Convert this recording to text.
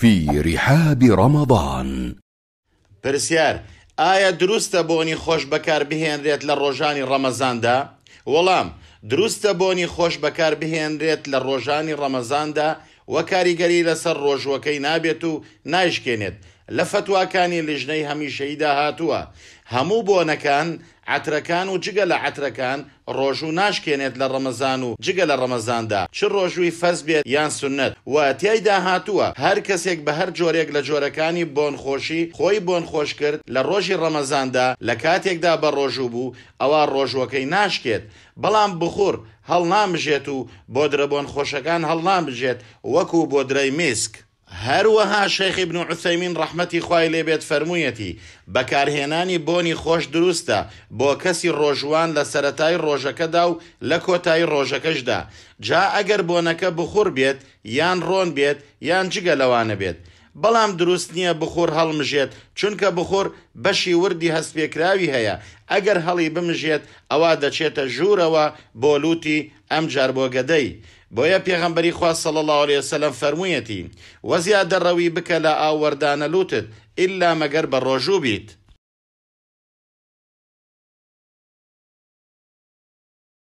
في رحاب رمضان پرسیار ئایا دروستە بۆنی خۆش بەکار بهێنرێت لە ڕۆژانی ڕەمەزاندا وەڵام دروستە بۆنی خۆش بەکار بهێنرێت لە ڕۆژانی ڕەمەزاندا وە کاریگەری لەسەر ڕۆژوەکەی نابێت و نایشکێنێت لە فتوواکانی لژنەی هەمیشەیدا هاتووە هەموو بۆنەکان عترەکان و جگە لە عترەکان ڕۆژ و ناشکێنێت لە ڕەمەزان و جگە لە ڕەمەزاندا چ ڕۆژوی فەز بێت یان سنت و تیایدا هاتووە هەر کەسێک بە هەر جۆرێک لە جۆرەکانی بۆنخۆشی خۆی بۆنخۆش کرد لە ڕۆژی ڕەمەزاندا لە کاتێکدا بە ڕۆژوو بوو ئەوە ڕۆژوەکەی ناشکێت بەڵام بخور هەڵنامژێت و بۆ درەبۆن خۆشەکان هەڵنامژێت وەکو بۆ درەی میسک. هەروەها شێخی بن و عوسەیمین ڕەحمەتی خی لێبێت فەرموویەتی بەکارهێنانی بۆنی خۆش دروستە بۆ کەسی ڕۆژوان لە سەتای ڕۆژەکەدا و لە کۆتایی ڕۆژەکەشدا جا ئەگەر بۆنەکە بخور بێت یان ڕۆن بێت یان جگە لەوانە بێت بەڵام دروست نییە بخۆر هەڵمژێت چونکە بخۆر بەشی وردی هەستپێکراوی هەیە ئەگەر هەڵی بمژێت ئەوە دەچێتە ژوورەوە بۆلوتی ئەم جاربۆگەدەی بۆیە پێغەمبەری خوا سەڵ الله عليه وسلم فەرموویەتی وەزیاد دەڕەوی بکە لە ئاوەردانە لوتت ئللا مەگەر بە ڕۆژوو بیت